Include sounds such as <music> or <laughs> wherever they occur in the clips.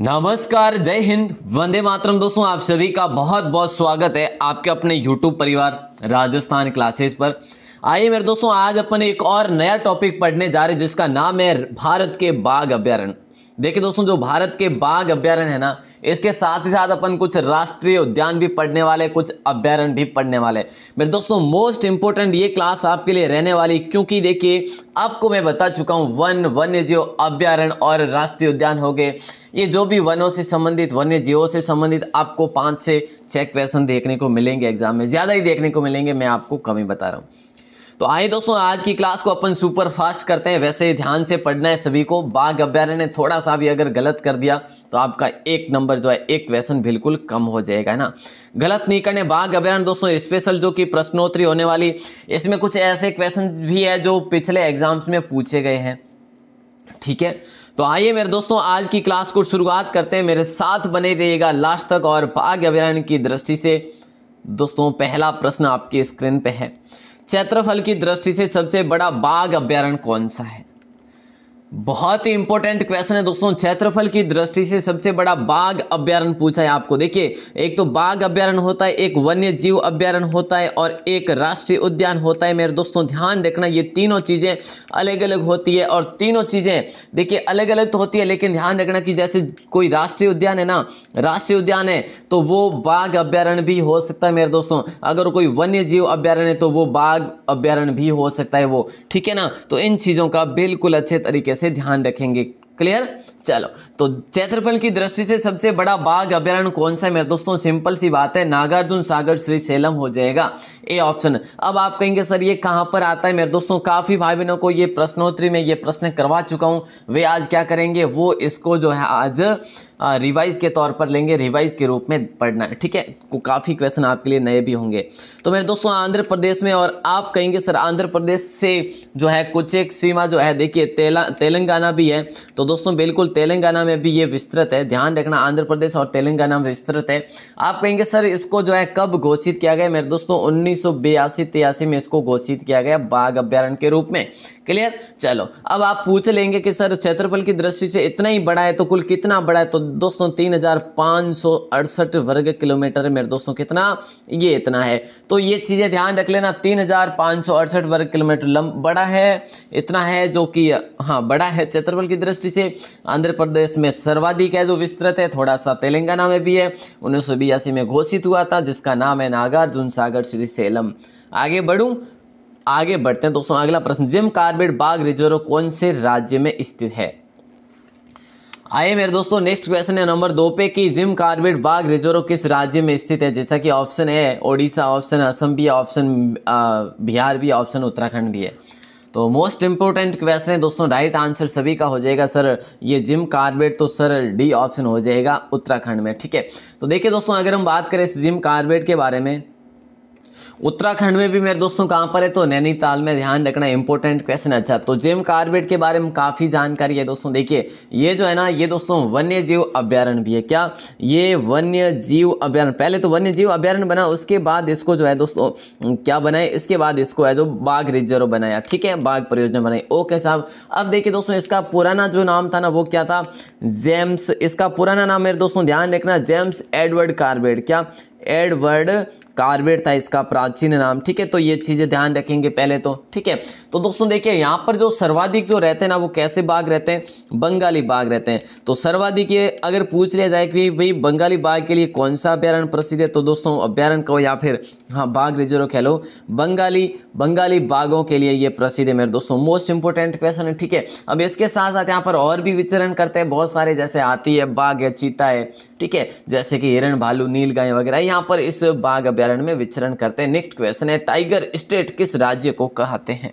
नमस्कार जय हिंद वंदे मातरम दोस्तों आप सभी का बहुत बहुत स्वागत है आपके अपने YouTube परिवार राजस्थान क्लासेस पर आइए मेरे दोस्तों आज अपन एक और नया टॉपिक पढ़ने जा रहे जिसका नाम है भारत के बाघ अभ्यारण्य देखिए दोस्तों जो भारत के बाघ अभ्यारण है ना इसके साथ ही साथ अपन कुछ राष्ट्रीय उद्यान भी पढ़ने वाले कुछ अभ्यारण भी पढ़ने वाले मेरे दोस्तों मोस्ट इंपॉर्टेंट ये क्लास आपके लिए रहने वाली क्योंकि देखिए आपको मैं बता चुका हूँ वन वन्य जीव अभ्यारण्य और राष्ट्रीय उद्यान हो गए ये जो भी वनों से संबंधित वन्य जीवों से संबंधित आपको पाँच से छः क्वेश्चन देखने को मिलेंगे एग्जाम में ज़्यादा ही देखने को मिलेंगे मैं आपको कमी बता रहा हूँ तो आइए दोस्तों आज की क्लास को अपन सुपर फास्ट करते हैं वैसे ध्यान से पढ़ना है सभी को बाघ अभ्यारण ने थोड़ा सा भी अगर गलत कर दिया तो आपका एक नंबर जो है एक क्वेश्चन बिल्कुल कम हो जाएगा है ना गलत नहीं करने बाघ अभ्यारण दोस्तों स्पेशल जो कि प्रश्नोत्तरी होने वाली इसमें कुछ ऐसे क्वेश्चन भी है जो पिछले एग्जाम्स में पूछे गए हैं ठीक है तो आइए मेरे दोस्तों आज की क्लास को शुरुआत करते हैं मेरे साथ बने रहिएगा लास्ट तक और बाघ अभ्यारण्य की दृष्टि से दोस्तों पहला प्रश्न आपकी स्क्रीन पे है क्षेत्रफल की दृष्टि से सबसे बड़ा बाघ अभ्यारण्य कौन सा है बहुत ही इंपॉर्टेंट क्वेश्चन है दोस्तों क्षेत्रफल की दृष्टि से सबसे बड़ा बाघ अभ्यारण पूछा है आपको देखिए एक तो बाघ अभ्यारण होता है एक वन्य जीव अभ्यारण होता है और एक राष्ट्रीय उद्यान होता है मेरे दोस्तों ध्यान रखना ये तीनों चीज़ें अलग अलग होती है और तीनों चीज़ें देखिए अलग अलग तो होती है लेकिन ध्यान रखना की जैसे कोई राष्ट्रीय उद्यान है ना राष्ट्रीय उद्यान है तो वो बाघ अभ्यारण भी हो सकता है मेरे दोस्तों अगर कोई वन्य जीव अभ्यारण है तो वो बाघ अभ्यारण भी हो सकता है वो ठीक है ना तो इन चीज़ों का बिल्कुल अच्छे तरीके से कैसे ध्यान रखेंगे क्लियर चलो तो क्षेत्रफल की दृष्टि से सबसे बड़ा बाघ अभ्यारण कौन सा है मेरे दोस्तों सिंपल सी बात है नागार्जुन सागर श्री सेलम हो जाएगा ए ऑप्शन अब आप कहेंगे सर ये कहाँ पर आता है मेरे दोस्तों काफ़ी भाई बहनों को ये प्रश्नोत्तरी में ये प्रश्न करवा चुका हूँ वे आज क्या करेंगे वो इसको जो है आज रिवाइज के तौर पर लेंगे रिवाइज के रूप में पढ़ना है ठीक है काफ़ी क्वेश्चन आपके लिए नए भी होंगे तो मेरे दोस्तों आंध्र प्रदेश में और आप कहेंगे सर आंध्र प्रदेश से जो है कुछ एक सीमा जो है देखिए तेलंगाना भी है तो दोस्तों बिल्कुल तेलंगाना में भी ये विस्तृत है ध्यान रखना आंध्र प्रदेश और तेलंगाना में विस्तृत है आप कहेंगे सर इसको जो है कब घोषित किया गया मेरे दोस्तों उन्नीस सौ में इसको घोषित किया गया बाघ अभ्यारण्य के रूप में क्लियर चलो अब आप पूछ लेंगे कि सर क्षेत्रफल की दृष्टि से इतना ही बड़ा है तो कुल कितना बड़ा है तो दोस्तों तीन वर्ग किलोमीटर मेरे दोस्तों कितना ये इतना है तो ये चीज़ें ध्यान रख लेना तीन वर्ग किलोमीटर लंब बड़ा है इतना है जो कि हाँ बड़ा है क्षेत्रफल की दृष्टि से आंध्र प्रदेश में सर्वाधिक है जो विस्तृत है थोड़ा सा तेलंगाना में भी है उन्नीस में घोषित हुआ था जिसका नाम है नागार्जुन सागर श्री सेलम आगे बढ़ूँ आगे बढ़ते हैं दोस्तों अगला प्रश्न जिम कार्बेट बाघ रिजर्व कौन से राज्य में स्थित है आइए मेरे दोस्तों नेक्स्ट क्वेश्चन है नंबर दो पे कि जिम कार्बेट बाघ रिजर्व किस राज्य में स्थित है जैसा कि ऑप्शन है ओडिशा ऑप्शन असम भी ऑप्शन बिहार भी ऑप्शन उत्तराखंड भी है तो मोस्ट इंपॉर्टेंट क्वेश्चन है दोस्तों राइट आंसर सभी का हो जाएगा सर ये जिम कार्बेट तो सर डी ऑप्शन हो जाएगा उत्तराखंड में ठीक है तो देखिए दोस्तों अगर हम बात करें इस जिम कार्बेट के बारे में उत्तराखंड में भी मेरे दोस्तों कहाँ पर है तो नैनीताल में ध्यान रखना इंपॉर्टेंट क्वेश्चन अच्छा तो जेम कार्बेट के बारे में काफ़ी जानकारी है दोस्तों देखिए ये जो है ना ये दोस्तों वन्य जीव अभ्यारण भी है क्या ये वन्य जीव अभ्यारण पहले तो वन्य जीव अभ्यारण बना उसके बाद इसको जो है दोस्तों क्या बनाए इसके बाद इसको है जो बाघ रिजर्व बनाया ठीक है बाघ परियोजना बनाई ओके साहब अब देखिए दोस्तों इसका पुराना जो नाम था ना वो क्या था जेम्स इसका पुराना नाम मेरे दोस्तों ध्यान रखना जेम्स एडवर्ड कार्बेट क्या एडवर्ड कार्बेट था इसका प्राचीन नाम ठीक है तो ये चीज़ें ध्यान रखेंगे पहले तो ठीक है तो दोस्तों देखिए यहाँ पर जो सर्वाधिक जो रहते हैं ना वो कैसे बाघ रहते हैं बंगाली बाघ रहते हैं तो सर्वाधिक ये अगर पूछ लिया जाए कि भाई बंगाली बाघ के लिए कौन सा अभ्यारण प्रसिद्ध है तो दोस्तों अभ्यारण कहो या फिर हाँ बाघ रिजर्व कह लो बंगाली बंगाली बाघों के लिए ये प्रसिद्ध है मेरे दोस्तों मोस्ट इंपॉर्टेंट क्वेश्चन है ठीक है अब इसके साथ साथ यहाँ पर और भी विचरण करते हैं बहुत सारे जैसे हाथी है बाघ है चीता है ठीक है जैसे कि हिरण भालू नील गाय वगैरह यहाँ पर इस बाघ अभ्यारण्य में विचरण करते हैं नेक्स्ट क्वेश्चन है टाइगर स्टेट किस राज्य को कहते हैं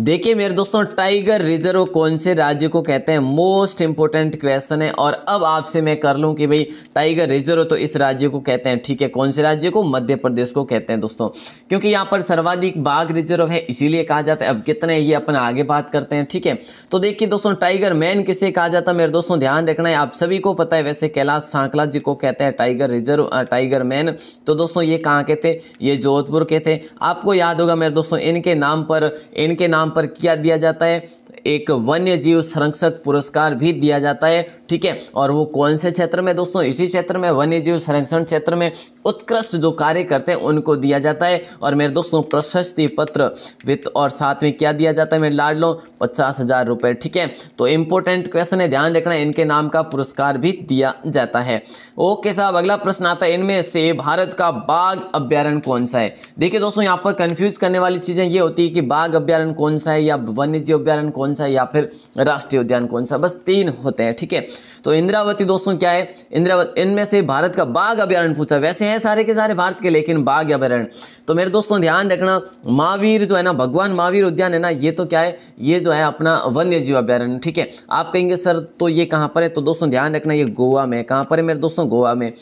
देखिए मेरे दोस्तों टाइगर रिजर्व कौन से राज्य को कहते हैं मोस्ट इंपॉर्टेंट क्वेश्चन है और अब आपसे मैं कर लूं कि भाई टाइगर रिजर्व तो इस राज्य को कहते हैं ठीक है कौन से राज्य को मध्य प्रदेश को कहते हैं दोस्तों क्योंकि यहां पर सर्वाधिक बाघ रिजर्व है इसीलिए कहा जाता है अब कितने ये अपन आगे बात करते हैं ठीक है तो देखिए दोस्तों टाइगर मैन किसे कहा जाता है मेरे दोस्तों ध्यान रखना है आप सभी को पता है वैसे कैलाश सांकला जी को कहते हैं टाइगर रिजर्व टाइगर मैन तो दोस्तों ये कहाँ के थे ये जोधपुर के थे आपको याद होगा मेरे दोस्तों इनके नाम पर इनके नाम नाम पर क्या दिया जाता है एक वन्य जीव संरक्षक पुरस्कार भी दिया जाता है ठीक है और वो कौन से क्षेत्र में दोस्तों इसी क्षेत्र में वन्य जीव संरक्षण क्षेत्र में उत्कृष्ट जो कार्य करते हैं उनको दिया जाता है और मेरे दोस्तों प्रशस्ति पत्र वित्त और साथ में क्या दिया जाता है मेरे लाड लो पचास हज़ार रुपये ठीक है तो इंपॉर्टेंट क्वेश्चन है ध्यान रखना इनके नाम का पुरस्कार भी दिया जाता है ओके साहब अगला प्रश्न आता है इनमें से भारत का बाघ अभ्यारण कौन सा है देखिए दोस्तों यहाँ पर कन्फ्यूज करने वाली चीज़ें ये होती है कि बाघ अभ्यारण कौन सा है या वन्य जीव अभ्यारण कौन कौन सा या फिर राष्ट्रीय उद्यान कौन सा बस तीन होते हैं ठीक है तो इंद्रावती दोस्तों क्या है इंद्रावती इनमें से भारत का बाघ अभ्यारण पूछा वैसे है सारे के सारे भारत के लेकिन बाघ अभ्यारण तो मेरे दोस्तों ध्यान रखना महावीर जो है ना भगवान महावीर उद्यान है ना ये तो क्या है ये जो है अपना वन्य जीव अभ्यारण्य ठीक है आप कहेंगे सर तो ये कहाँ पर है तो दोस्तों ध्यान रखना ये गोवा में कहाँ पर है मेरे दोस्तों गोवा में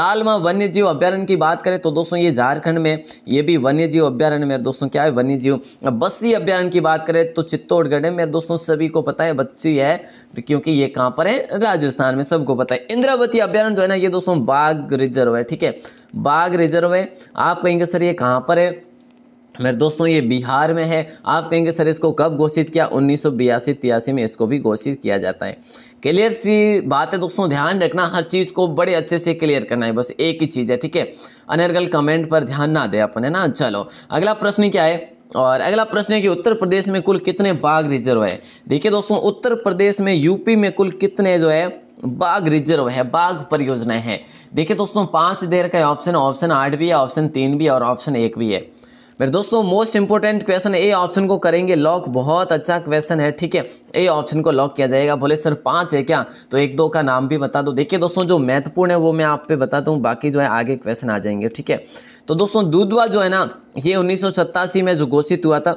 दालमा वन्य जीव अभ्यारण्य की बात करें तो दोस्तों ये झारखंड में ये भी वन्य जीव अभ्यारण्य मेरे दोस्तों क्या है वन्य जीव बस्सी अभ्यारण की बात करें तो चित्तौड़गढ़ है मेरे दोस्तों सभी को पता है बच्ची है क्योंकि ये कहाँ पर है राजस्थान राजस्थान में सबको पता है इंद्रावती अभ्यारण जो है ना ये दोस्तों बाघ रिजर्व है ठीक है बाघ रिजर्व है आप कहेंगे सर ये कहाँ पर है मेरे दोस्तों ये बिहार में है आप कहेंगे सर इसको कब घोषित किया उन्नीस सौ में इसको भी घोषित किया जाता है क्लियर सी बात है दोस्तों ध्यान रखना हर चीज़ को बड़े अच्छे से क्लियर करना है बस एक ही चीज़ है ठीक है अनर्गल कमेंट पर ध्यान ना दे अपन है ना चलो अगला प्रश्न क्या है और अगला प्रश्न है कि उत्तर प्रदेश में कुल कितने बाघ रिजर्व है देखिए दोस्तों उत्तर प्रदेश में यूपी में कुल कितने जो है बाघ रिजर्व है बाघ परियोजनाएं हैं देखिए दोस्तों पांच देर का ऑप्शन ऑप्शन आठ भी है ऑप्शन तीन भी और ऑप्शन एक भी है मेरे दोस्तों most important question A option को करेंगे लॉक बहुत अच्छा क्वेश्चन है ठीक है ए ऑप्शन को लॉक किया जाएगा बोले सर पांच है क्या तो एक दो का नाम भी बता दो देखिए दोस्तों जो महत्वपूर्ण है वो मैं आप पे बताता हूँ बाकी जो है आगे क्वेश्चन आ जाएंगे ठीक है तो दोस्तों दूधवा जो है ना ये उन्नीस में जो घोषित हुआ था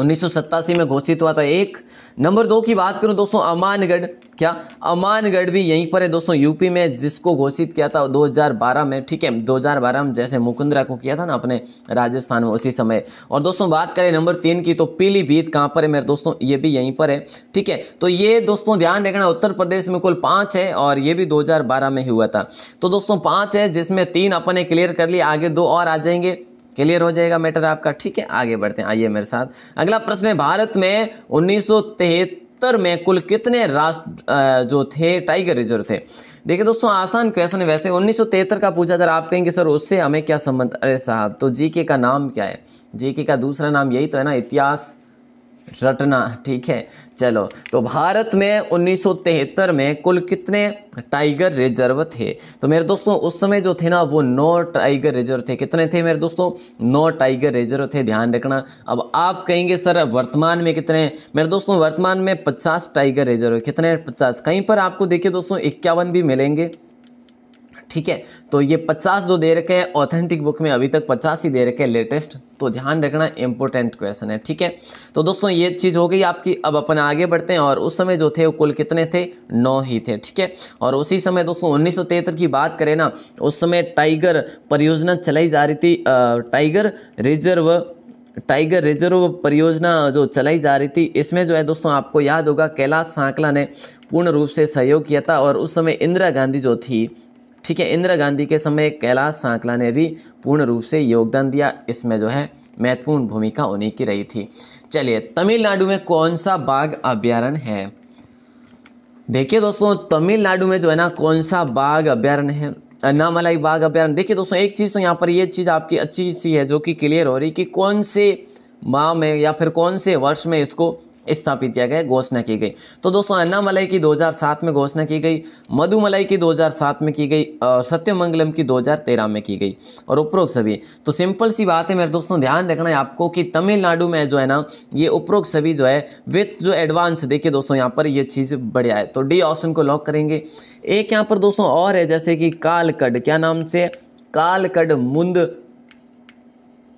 उन्नीस में घोषित हुआ था एक नंबर दो की बात करूं दोस्तों अमानगढ़ क्या अमानगढ़ भी यहीं पर है दोस्तों यूपी में जिसको घोषित किया था 2012 में ठीक है 2012 में जैसे मुकुंदरा को किया था ना अपने राजस्थान में उसी समय और दोस्तों बात करें नंबर तीन की तो पीलीभीत कहाँ पर है मेरे दोस्तों ये भी यहीं पर है ठीक है तो ये दोस्तों ध्यान रखना उत्तर प्रदेश में कुल पाँच है और ये भी दो में हुआ था तो दोस्तों पाँच है जिसमें तीन अपने क्लियर कर लिए आगे दो और आ जाएंगे क्लियर हो जाएगा मैटर आपका ठीक है आगे बढ़ते हैं आइए मेरे साथ अगला प्रश्न है भारत में उन्नीस में कुल कितने राष्ट्र जो थे टाइगर रिजर्व थे देखिए दोस्तों आसान क्वेश्चन है वैसे उन्नीस का पूछा अगर आप कहेंगे सर उससे हमें क्या संबंध अरे साहब तो जीके का नाम क्या है जीके का दूसरा नाम यही तो है ना इतिहास रटना ठीक है चलो तो भारत में 1973 में कुल कितने टाइगर रिजर्व थे तो मेरे दोस्तों उस समय जो थे ना वो नौ टाइगर रिजर्व थे कितने थे मेरे दोस्तों नौ टाइगर रिजर्व थे ध्यान रखना अब आप कहेंगे सर वर्तमान में कितने मेरे दोस्तों वर्तमान में पचास टाइगर रिजर्व कितने पचास कहीं पर आपको देखिए दोस्तों इक्यावन भी मिलेंगे ठीक है तो ये 50 जो दे रखे हैं ऑथेंटिक बुक में अभी तक 50 ही दे रखे हैं लेटेस्ट तो ध्यान रखना इंपॉर्टेंट क्वेश्चन है ठीक है तो दोस्तों ये चीज़ हो गई आपकी अब अपन आगे बढ़ते हैं और उस समय जो थे वो कुल कितने थे नौ ही थे ठीक है और उसी समय दोस्तों उन्नीस की बात करें ना उस समय टाइगर परियोजना चलाई जा रही थी टाइगर रिजर्व टाइगर रिजर्व परियोजना जो चलाई जा रही थी इसमें जो है दोस्तों आपको याद होगा कैलाश सांकला ने पूर्ण रूप से सहयोग किया था और उस समय इंदिरा गांधी जो थी ठीक है इंदिरा गांधी के समय कैलाश सांकला ने भी पूर्ण रूप से योगदान दिया इसमें जो है महत्वपूर्ण भूमिका उन्हीं की रही थी चलिए तमिलनाडु में कौन सा बाघ अभ्यारण्य है देखिए दोस्तों तमिलनाडु में जो है ना कौन सा बाघ अभ्यारण्य है अन्नामलाई बाघ अभ्यारण देखिए दोस्तों एक चीज़ तो यहाँ पर ये चीज़ आपकी अच्छी सी है जो कि क्लियर हो रही कि कौन से माह में या फिर कौन से वर्ष में इसको स्थापित किया गया घोषणा की गई तो दोस्तों अन्ना मलाई की 2007 में घोषणा की गई मधुमलाई की 2007 में की गई और सत्यमंगलम की 2013 में की गई और उपरोक्त सभी तो सिंपल सी बात है मेरे दोस्तों ध्यान रखना है आपको कि तमिलनाडु में जो है ना ये उपरोक्त सभी जो है विथ जो एडवांस देखिए दोस्तों यहाँ पर ये चीज़ बढ़िया है तो डी ऑप्शन को लॉक करेंगे एक यहाँ पर दोस्तों और है जैसे कि कालकड क्या नाम से कालकड मुंद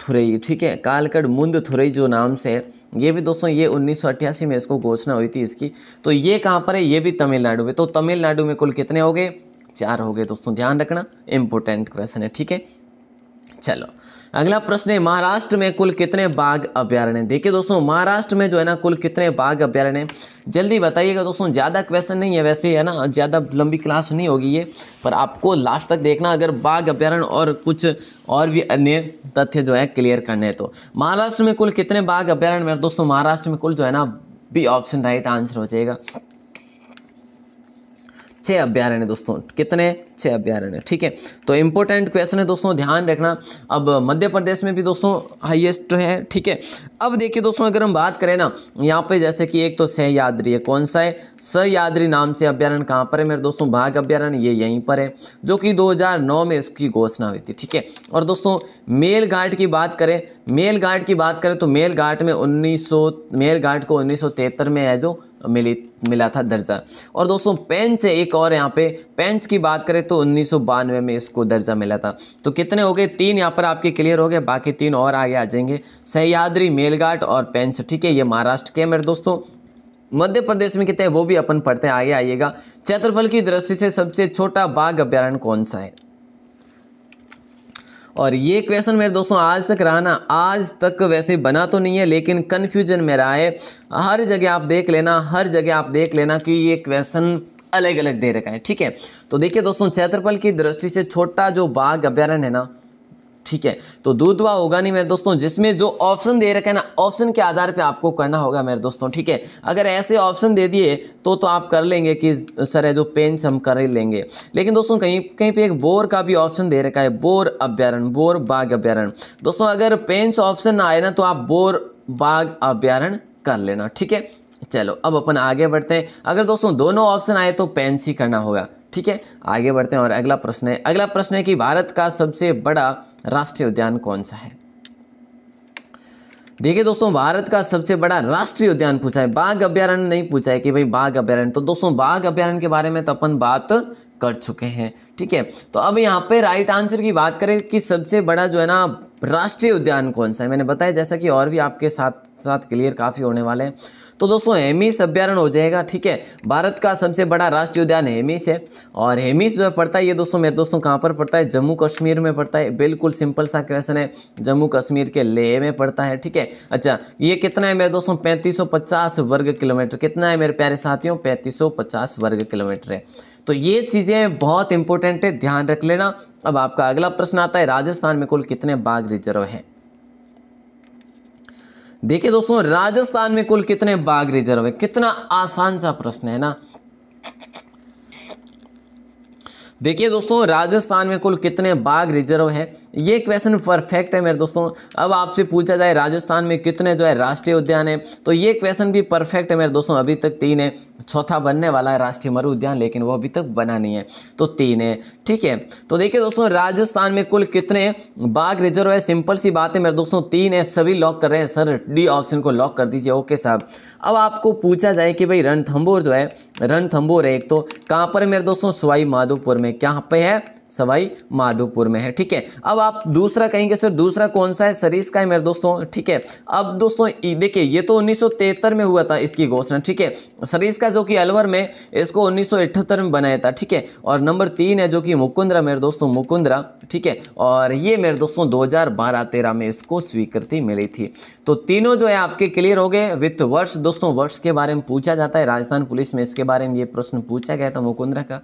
थुरई ठीक है कालकड मुंद थुरई जो नाम से ये भी दोस्तों ये उन्नीस में इसको घोषणा हुई थी इसकी तो ये कहाँ पर है ये भी तमिलनाडु में तो तमिलनाडु में कुल कितने हो गए चार हो गए दोस्तों ध्यान रखना इंपॉर्टेंट क्वेश्चन है ठीक है चलो अगला प्रश्न है महाराष्ट्र में कुल कितने बाघ अभ्यारण्य देखिए दोस्तों महाराष्ट्र में जो है ना कुल कितने बाघ अभ्यारण्य जल्दी बताइएगा दोस्तों ज़्यादा क्वेश्चन नहीं है वैसे है ना ज़्यादा लंबी क्लास नहीं होगी ये पर आपको लास्ट तक देखना अगर बाघ अभ्यारण्य और कुछ और भी अन्य तथ्य जो है क्लियर करने हैं तो महाराष्ट्र में कुल कितने बाघ अभ्यारण्य दोस्तों महाराष्ट्र में कुल जो है ना बी ऑप्शन राइट आंसर हो जाएगा छः अभ्यारण्य दोस्तों कितने छः अभ्यारण्य ठीक है तो इंपॉर्टेंट क्वेश्चन है दोस्तों ध्यान रखना अब मध्य प्रदेश में भी दोस्तों हाईएस्ट है ठीक है अब देखिए दोस्तों अगर हम बात करें ना यहाँ पे जैसे कि एक तो सहयाद्री है कौन सा है सहयाद्री नाम से अभ्यारण्य कहाँ पर है मेरे दोस्तों बाघ अभ्यारण्य ये यहीं पर है जो कि दो में इसकी घोषणा हुई थी ठीक है और दोस्तों मेल घाट की बात करें मेल घाट की बात करें तो मेल घाट में उन्नीस मेल घाट को उन्नीस में है जो मिली मिला था दर्जा और दोस्तों पेन से एक और यहाँ पे पेंच की बात करें तो उन्नीस में इसको दर्जा मिला था तो कितने हो गए तीन यहाँ पर आपके क्लियर हो गए बाकी तीन और आगे आ जाएंगे सहयाद्री मेलघाट और पेंच ठीक है ये महाराष्ट्र के मेरे दोस्तों मध्य प्रदेश में कितने वो भी अपन पढ़ते हैं आगे आइएगा क्षेत्रफल की दृष्टि से सबसे छोटा बाघ अभ्यारण्य कौन सा है और ये क्वेश्चन मेरे दोस्तों आज तक रहा ना आज तक वैसे बना तो नहीं है लेकिन कन्फ्यूजन में रहा है हर जगह आप देख लेना हर जगह आप देख लेना कि ये क्वेश्चन अलग अलग दे रखा है ठीक है तो देखिए दोस्तों क्षेत्रफल की दृष्टि से छोटा जो बाघ अभ्यारण्य है ना ठीक है तो दूध दुआ होगा नहीं मेरे दोस्तों जिसमें जो ऑप्शन दे रखा है ना ऑप्शन के आधार पे आपको करना होगा मेरे दोस्तों ठीक है अगर ऐसे ऑप्शन दे दिए तो तो आप कर लेंगे कि सर है जो पेन से हम कर ही लेंगे लेकिन दोस्तों कहीं कहीं पे एक बोर का भी ऑप्शन दे रखा है बोर अभ्यारण बोर बाघ अभ्यारण दोस्तों अगर पेन से ऑप्शन ना आए ना तो आप बोर बाघ अभ्यारण कर लेना ठीक है चलो अब अपन आगे बढ़ते हैं अगर दोस्तों दोनों ऑप्शन आए तो पेन से करना होगा ठीक है आगे बढ़ते हैं और अगला प्रश्न है अगला प्रश्न है कि भारत का सबसे बड़ा राष्ट्रीय उद्यान कौन सा है देखिए दोस्तों भारत का सबसे बड़ा राष्ट्रीय उद्यान पूछा है बाघ अभ्यारण्य नहीं पूछा है कि भाई बाघ अभ्यारण्य तो दोस्तों बाघ अभ्यारण्य के बारे में तो अपन बात कर चुके हैं ठीक है तो अब यहाँ पे राइट आंसर की बात करें कि सबसे बड़ा जो है ना राष्ट्रीय उद्यान कौन सा है मैंने बताया जैसा कि और भी आपके साथ साथ क्लियर काफ़ी होने वाले हैं तो दोस्तों हेमिस अभ्यारण हो जाएगा ठीक है भारत का सबसे बड़ा राष्ट्रीय उद्यान हेमिस है और हेमिस जो है पड़ता है ये दोस्तों मेरे दोस्तों कहाँ पर पड़ता है जम्मू कश्मीर में पड़ता है बिल्कुल सिंपल सा क्वेश्चन है जम्मू कश्मीर के लेह में पड़ता है ठीक है अच्छा ये कितना है मेरे दोस्तों पैंतीस वर्ग किलोमीटर कितना है मेरे प्यारे साथियों पैंतीस वर्ग किलोमीटर है तो ये चीज़ें बहुत इंपॉर्टेंट है ध्यान रख लेना अब आपका अगला प्रश्न आता है राजस्थान में कुल कितने बाघ रिजर्व हैं देखिए दोस्तों राजस्थान में कुल कितने बाघ रिजर्व है कितना आसान सा प्रश्न है ना देखिए दोस्तों राजस्थान में कुल कितने बाघ रिजर्व है ये क्वेश्चन परफेक्ट है मेरे दोस्तों अब आपसे पूछा जाए राजस्थान में कितने जो है राष्ट्रीय उद्यान है तो ये क्वेश्चन भी परफेक्ट है मेरे दोस्तों अभी तक तीन है चौथा बनने वाला है राष्ट्रीय मरु उद्यान लेकिन वो अभी तक बना नहीं है तो तीन है ठीक है तो देखिए दोस्तों राजस्थान में कुल कितने बाघ रिजर्व है सिंपल सी बात है मेरे दोस्तों तीन है सभी लॉक कर रहे हैं सर डी ऑप्शन को लॉक कर दीजिए ओके साहब अब आपको पूछा जाए कि भाई रणथम्बोर जो है रणथम्बोर है एक तो कहाँ पर है मेरे दोस्तों सवाई माधोपुर में कहाँ पे है सवाई माधोपुर में है ठीक है अब आप दूसरा कहेंगे सर दूसरा कौन सा है सरीस का है मेरे दोस्तों ठीक है अब दोस्तों देखिए ये तो 1973 में हुआ था इसकी घोषणा ठीक है सरीस का जो कि अलवर में इसको 1978 में बनाया था ठीक है और नंबर तीन है जो कि मुकुंद्रा मेरे दोस्तों मुकुंद्रा ठीक है और ये मेरे दोस्तों दो हज़ार में इसको स्वीकृति मिली थी तो तीनों जो है आपके क्लियर हो गए विथ वर्ष दोस्तों वर्ष के बारे में पूछा जाता है राजस्थान पुलिस में इसके बारे में ये प्रश्न पूछा गया था मुकुंद्रा का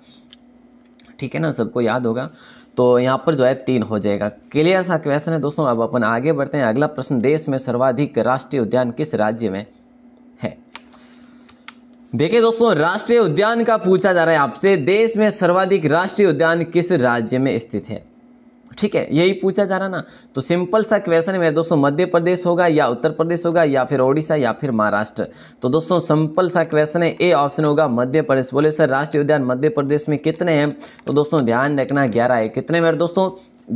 ठीक है ना सबको याद होगा तो यहाँ पर जो है तीन हो जाएगा क्लियर सा क्वेश्चन है दोस्तों अब अपन आगे बढ़ते हैं अगला प्रश्न देश में सर्वाधिक राष्ट्रीय उद्यान किस राज्य में है देखिए दोस्तों राष्ट्रीय उद्यान का पूछा जा रहा है आपसे देश में सर्वाधिक राष्ट्रीय उद्यान किस राज्य में स्थित है ठीक है यही पूछा जा रहा ना तो सिंपल सा क्वेश्चन है मेरे दोस्तों मध्य प्रदेश होगा या उत्तर प्रदेश होगा या फिर ओडिशा या फिर महाराष्ट्र तो दोस्तों सिंपल सा क्वेश्चन है ए ऑप्शन होगा मध्य प्रदेश बोले सर राष्ट्रीय उद्यान मध्य प्रदेश में कितने हैं तो दोस्तों ध्यान रखना ग्यारह है कितने मेरे दोस्तों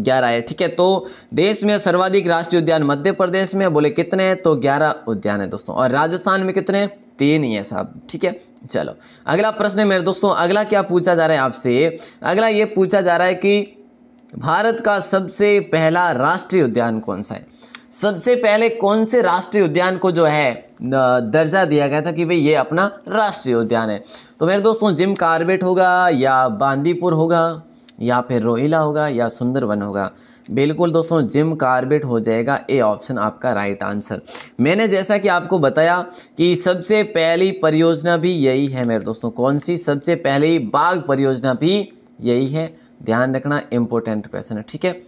ग्यारह है ठीक है तो देश में सर्वाधिक राष्ट्रीय उद्यान मध्य प्रदेश में बोले कितने हैं तो ग्यारह उद्यान है दोस्तों और राजस्थान में कितने तीन ही है साहब ठीक है चलो अगला प्रश्न है मेरे दोस्तों अगला क्या पूछा जा रहा है आपसे अगला ये पूछा जा रहा है कि भारत का सबसे पहला राष्ट्रीय उद्यान कौन सा है सबसे पहले कौन से राष्ट्रीय उद्यान को जो है दर्जा दिया गया था कि भाई ये अपना राष्ट्रीय उद्यान है तो मेरे दोस्तों जिम कार्बेट होगा या बांदीपुर होगा या फिर रोहिला होगा या सुंदरवन होगा बिल्कुल दोस्तों जिम कार्बेट हो जाएगा ए ऑप्शन आपका राइट आंसर मैंने जैसा कि आपको बताया कि सबसे पहली परियोजना भी यही है मेरे दोस्तों कौन सी सबसे पहली बाघ परियोजना भी यही है ध्यान रखना इम्पोर्टेंट क्वेश्चन है ठीक है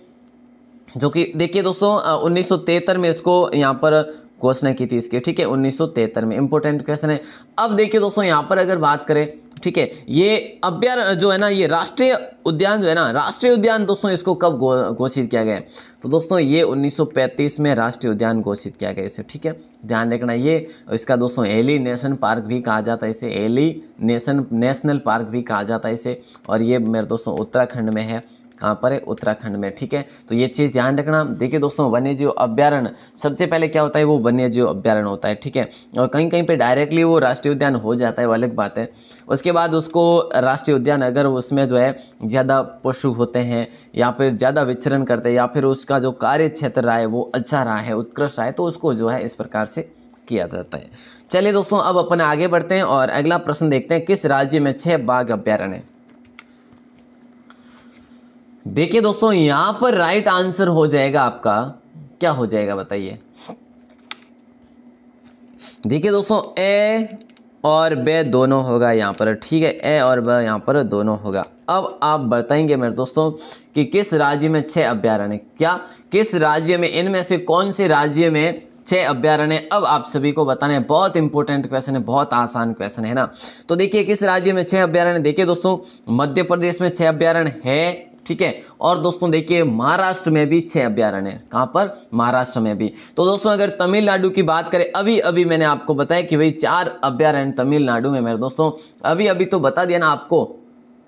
जो कि देखिए दोस्तों उन्नीस में इसको यहाँ पर घोषणा की थी इसकी ठीक है उन्नीस में इंपॉर्टेंट क्वेश्चन है अब देखिए दोस्तों यहाँ पर अगर बात करें ठीक है ये अभ्यार जो है ना ये राष्ट्रीय उद्यान जो है ना राष्ट्रीय उद्यान दोस्तों इसको कब घोषित किया गया तो दोस्तों ये 1935 में राष्ट्रीय उद्यान घोषित किया गया इसे ठीक है ध्यान रखना ये इसका दोस्तों एली नेशनल पार्क भी कहा जाता है इसे एली नेशन नेशनल पार्क भी कहा जाता है इसे और ये मेरे दोस्तों उत्तराखंड में है कहाँ पर है उत्तराखंड में ठीक है तो ये चीज़ ध्यान रखना देखिए दोस्तों वन्य जीव अभ्यारण सबसे पहले क्या होता है वो वन्य जीव अभ्यारण होता है ठीक है और कहीं कहीं पर डायरेक्टली वो राष्ट्रीय उद्यान हो जाता है वो अलग बात है उसके बाद उसको राष्ट्रीय उद्यान अगर उसमें जो है ज़्यादा पशु होते हैं या फिर ज़्यादा विचरण करते हैं या फिर उसका जो कार्य क्षेत्र रहा है वो अच्छा रहा है उत्कृष्ट रहा है तो उसको जो है इस प्रकार से किया जाता है चलिए दोस्तों अब अपन आगे बढ़ते हैं और अगला प्रश्न देखते हैं किस राज्य में छः बाघ अभ्यारण्य है देखिए दोस्तों यहां पर राइट आंसर हो जाएगा आपका क्या हो जाएगा बताइए देखिए दोस्तों ए और बे दोनों होगा यहाँ पर ठीक है ए और ब यहाँ पर दोनों होगा अब आप बताएंगे मेरे दोस्तों कि किस राज्य में छः अभ्यारण्य क्या किस राज्य में इनमें से कौन से राज्य में छः अभ्यारण्य अब आप सभी को बताना है बहुत इंपॉर्टेंट क्वेश्चन है बहुत आसान क्वेश्चन है ना तो देखिए किस राज्य में छः अभ्यारण्य देखिए दोस्तों मध्य प्रदेश में छः अभ्यारण्य है ठीक है और दोस्तों देखिए महाराष्ट्र में भी छः अभ्यारण्य कहाँ पर महाराष्ट्र में भी तो दोस्तों अगर तमिलनाडु की बात करें अभी अभी मैंने आपको बताया कि भाई चार अभ्यारण्य तमिलनाडु में मेरे दोस्तों अभी अभी तो बता दिया ना आपको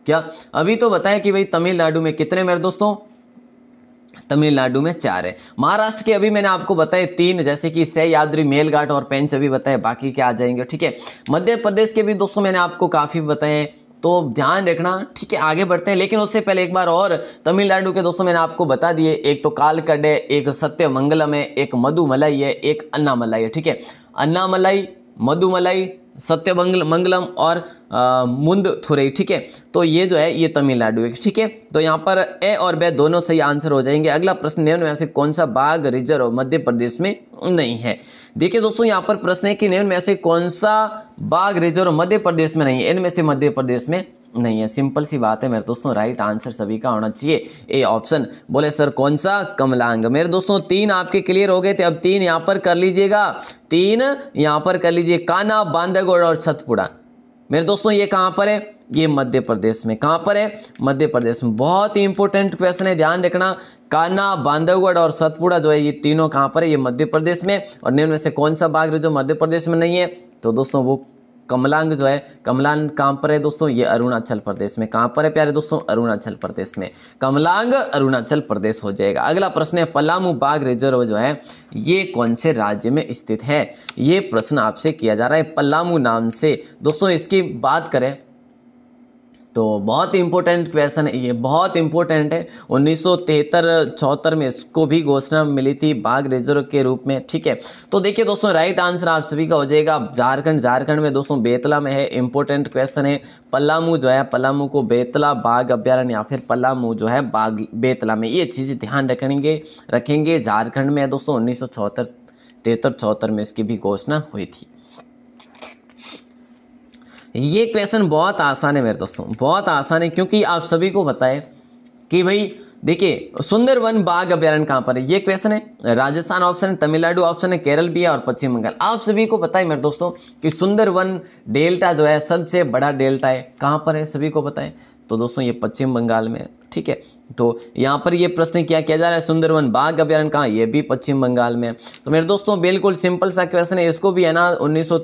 क्या अभी तो बताया कि भाई तमिलनाडु में कितने मेरे दोस्तों तमिलनाडु में चार है महाराष्ट्र के अभी मैंने आपको बताए तीन जैसे कि सहयाद्री मेलघाट और पेंच अभी बताए बाकी क्या आ जाएंगे ठीक है मध्य प्रदेश के भी दोस्तों मैंने आपको काफ़ी बताए तो ध्यान रखना ठीक है आगे बढ़ते हैं लेकिन उससे पहले एक बार और तमिलनाडु के दोस्तों मैंने आपको बता दिए एक तो कालकड है एक सत्य मंगलम है एक मधुमलाई है एक अन्नामलाई है ठीक है अन्नामलाई मधुमलाई सत्य मंगलम और मुंद थुरई ठीक है तो ये जो है ये तमिलनाडु है ठीक है तो यहाँ पर ए और बे दोनों सही आंसर हो जाएंगे अगला प्रश्न निम्न में से कौन सा बाघ रिजर्व मध्य प्रदेश में नहीं है देखिए दोस्तों यहाँ पर प्रश्न है कि निम्न में से कौन सा बाघ रिजर्व मध्य प्रदेश में नहीं है इनमें से मध्य प्रदेश में नहीं है सिंपल सी बात है मेरे दोस्तों राइट आंसर सभी का होना चाहिए ए ऑप्शन बोले सर कौन सा कमलांग मेरे दोस्तों तीन आपके क्लियर हो गए थे अब तीन यहाँ पर कर लीजिएगा तीन यहाँ पर कर लीजिए काना बांधवगढ़ और छतपुड़ा मेरे दोस्तों ये कहाँ पर है ये मध्य प्रदेश में कहाँ पर है मध्य प्रदेश में बहुत ही इंपॉर्टेंट क्वेश्चन है ध्यान रखना कान्हा बांधवगढ़ और सतपुड़ा जो है ये तीनों कहाँ पर है ये मध्य प्रदेश में और निम्न में से कौन सा बाघ जो मध्य प्रदेश में नहीं है तो दोस्तों वो कमलांग जो है कमलांग कहाँ पर है दोस्तों ये अरुणाचल प्रदेश में कहाँ पर है प्यारे दोस्तों अरुणाचल प्रदेश में कमलांग अरुणाचल प्रदेश हो जाएगा अगला प्रश्न है पलामू बाघ रिजर्व जो है ये कौन से राज्य में स्थित है ये प्रश्न आपसे किया जा रहा है पलामू नाम से दोस्तों इसकी बात करें तो बहुत इंपॉर्टेंट क्वेश्चन है ये बहुत इंपॉर्टेंट है उन्नीस सौ तिहत्तर में इसको भी घोषणा मिली थी बाघ रिजर्व के रूप में ठीक है तो देखिए दोस्तों राइट आंसर आप सभी का हो जाएगा झारखंड झारखंड में दोस्तों बेतला में है इंपॉर्टेंट क्वेश्चन है पल्लामू जो है पल्लामू को बेतला बाघ अभ्यारण्य या फिर पल्लामू जो है बाघ बेतला में ये चीज़ ध्यान रखेंगे रखेंगे झारखंड में है दोस्तों उन्नीस सौ तिहत्तर चौहत्तर में इसकी भी घोषणा हुई थी ये क्वेश्चन बहुत आसान है मेरे दोस्तों बहुत आसान है क्योंकि आप सभी को पता है कि भाई देखिए सुंदरवन बाघ अभ्यारण्य कहाँ पर है ये क्वेश्चन है राजस्थान ऑप्शन है तमिलनाडु ऑप्शन है केरल भी है और पश्चिम बंगाल आप सभी को पता है मेरे दोस्तों कि सुंदरवन डेल्टा जो है सबसे बड़ा डेल्टा है कहाँ पर है सभी को पता है तो दोस्तों ये पश्चिम बंगाल में ठीक है तो यहाँ पर ये प्रश्न क्या किया जा रहा है सुंदरवन बाघ अभ्यारण कहाँ ये भी पश्चिम बंगाल में तो मेरे दोस्तों बिल्कुल सिंपल सा क्वेश्चन है इसको भी है ना उन्नीस सौ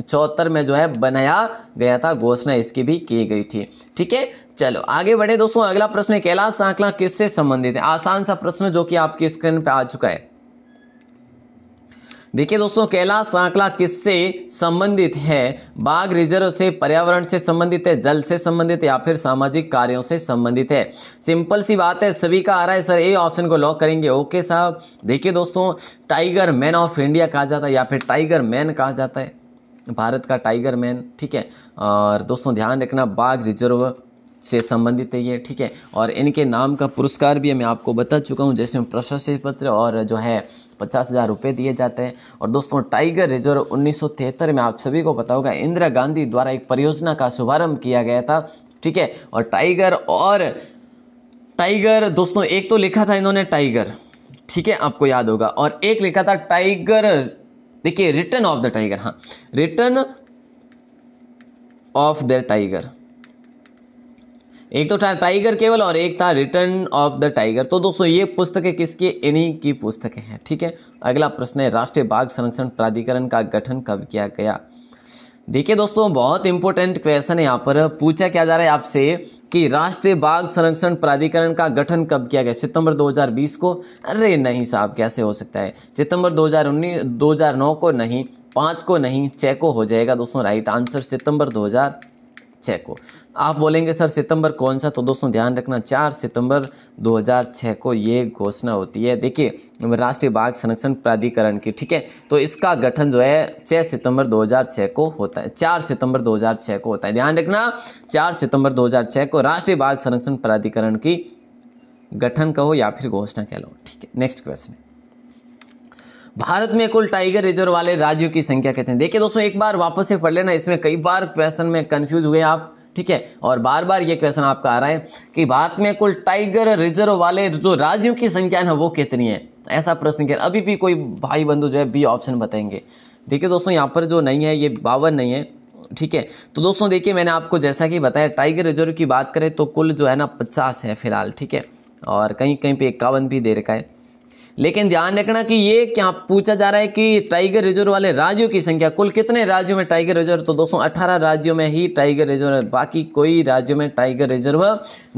चौहत्तर में जो है बनाया गया था घोषणा इसकी भी की गई थी ठीक है चलो आगे बढ़े दोस्तों अगला प्रश्न कैलाश सांकला किससे संबंधित है आसान सा प्रश्न जो कि आपकी स्क्रीन पर आ चुका है देखिए दोस्तों कैलाश सांकला किससे संबंधित है बाघ रिजर्व से पर्यावरण से संबंधित है जल से संबंधित या फिर सामाजिक कार्यों से संबंधित है सिंपल सी बात है सभी का आ रहा है सर ए ऑप्शन को लॉक करेंगे ओके साहब देखिए दोस्तों टाइगर मैन ऑफ इंडिया कहा जाता है या फिर टाइगर मैन कहा जाता है भारत का टाइगर मैन ठीक है और दोस्तों ध्यान रखना बाघ रिजर्व से संबंधित है ये ठीक है और इनके नाम का पुरस्कार भी मैं आपको बता चुका हूँ जैसे प्रशस्ति पत्र और जो है पचास हज़ार रुपये दिए जाते हैं और दोस्तों टाइगर रिजर्व उन्नीस में आप सभी को पता होगा इंदिरा गांधी द्वारा एक परियोजना का शुभारंभ किया गया था ठीक है और टाइगर और टाइगर दोस्तों एक तो लिखा था इन्होंने टाइगर ठीक है आपको याद होगा और एक लिखा था टाइगर देखिए रिटर्न ऑफ द टाइगर हाँ रिटर्न ऑफ द टाइगर एक तो था टाइगर केवल और एक था रिटर्न ऑफ द टाइगर तो दोस्तों ये पुस्तकें किसकी इन्हीं की पुस्तकें हैं ठीक है अगला प्रश्न है राष्ट्रीय बाघ संरक्षण प्राधिकरण का गठन कब किया गया देखिए दोस्तों बहुत इंपॉर्टेंट क्वेश्चन है यहाँ पर पूछा क्या जा रहा है आपसे कि राष्ट्रीय बाघ संरक्षण प्राधिकरण का गठन कब किया गया सितंबर 2020 को अरे नहीं साहब कैसे हो सकता है सितंबर 2019 2009 को नहीं पाँच को नहीं छः को हो जाएगा दोस्तों राइट आंसर सितंबर छः को आप बोलेंगे सर सितंबर कौन सा तो दोस्तों ध्यान रखना चार सितंबर 2006 को ये घोषणा होती है देखिए राष्ट्रीय बाघ संरक्षण प्राधिकरण की ठीक है तो इसका गठन जो है 6 सितंबर 2006 को होता है 4 सितंबर 2006 को होता है ध्यान रखना 4 सितंबर 2006 को राष्ट्रीय बाघ संरक्षण प्राधिकरण की गठन कहो या फिर घोषणा कह लो ठीक है नेक्स्ट क्वेश्चन भारत में कुल टाइगर रिजर्व वाले राज्यों की संख्या हैं देखिए दोस्तों एक बार वापस से पढ़ लेना इसमें कई बार क्वेश्चन में कंफ्यूज हुए आप ठीक है और बार बार ये क्वेश्चन आपका आ रहा है कि भारत में कुल टाइगर रिजर्व वाले जो राज्यों की संख्या है वो कितनी है ऐसा प्रश्न किया अभी भी कोई भाई बंधु जो है बी ऑप्शन बताएंगे देखिए दोस्तों यहाँ पर जो नहीं है ये बावन नहीं है ठीक है तो दोस्तों देखिए मैंने आपको जैसा कि बताया टाइगर रिजर्व की बात करें तो कुल जो है ना पचास है फिलहाल ठीक है और कहीं कहीं पे इक्यावन भी दे रखा है लेकिन ध्यान रखना कि ये क्या पूछा जा रहा है कि टाइगर रिजर्व वाले राज्यों की संख्या कुल कितने राज्यों में टाइगर रिजर्व तो दोस्तों 18 राज्यों में ही टाइगर रिजर्व है बाकी कोई राज्यों में टाइगर रिजर्व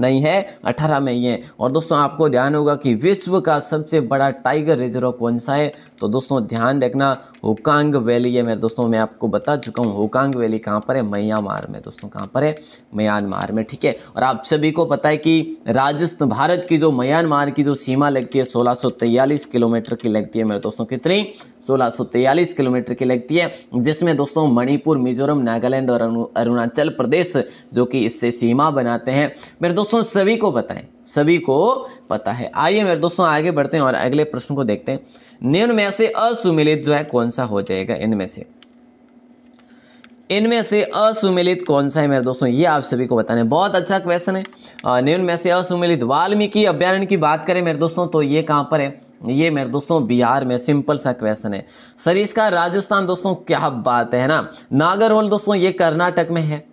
नहीं है 18 में ही है और दोस्तों आपको ध्यान होगा कि विश्व का सबसे बड़ा टाइगर रिजर्व कौन सा है तो दोस्तों ध्यान रखना होकांग वैली है मेरे दोस्तों मैं आपको बता चुका हूँ होकांग वैली कहाँ पर है म्यांमार में दोस्तों कहाँ पर है म्यांमार में ठीक है और आप सभी को पता है कि राजस्थान भारत की जो म्यांमार की जो सीमा लगती है सोलह किलोमीटर की लगती है मेरे दोस्तों कितनी सोलह किलोमीटर की लगती है जिसमें दोस्तों मणिपुर मिजोरम नागालैंड और अरुणाचल प्रदेश जो कि इससे सीमा बनाते हैं मेरे दोस्तों सभी को बताएं सभी को पता है आइए मेरे दोस्तों आगे बढ़ते हैं और अगले प्रश्न को देखते हैं निम्न में से असुमिलित जो है कौन सा हो जाएगा इनमें से इनमें से असुमिलित कौन सा है मेरे दोस्तों ये आप सभी को बताने बहुत अच्छा क्वेश्चन है निम्न में से असुमिलित वाल्मीकि अभ्यारण्य की बात करें मेरे दोस्तों तो ये कहाँ पर है ये मेरे दोस्तों बिहार में सिंपल सा क्वेश्चन है सर इसका राजस्थान दोस्तों क्या बात है ना नागरहोल दोस्तों ये कर्नाटक में है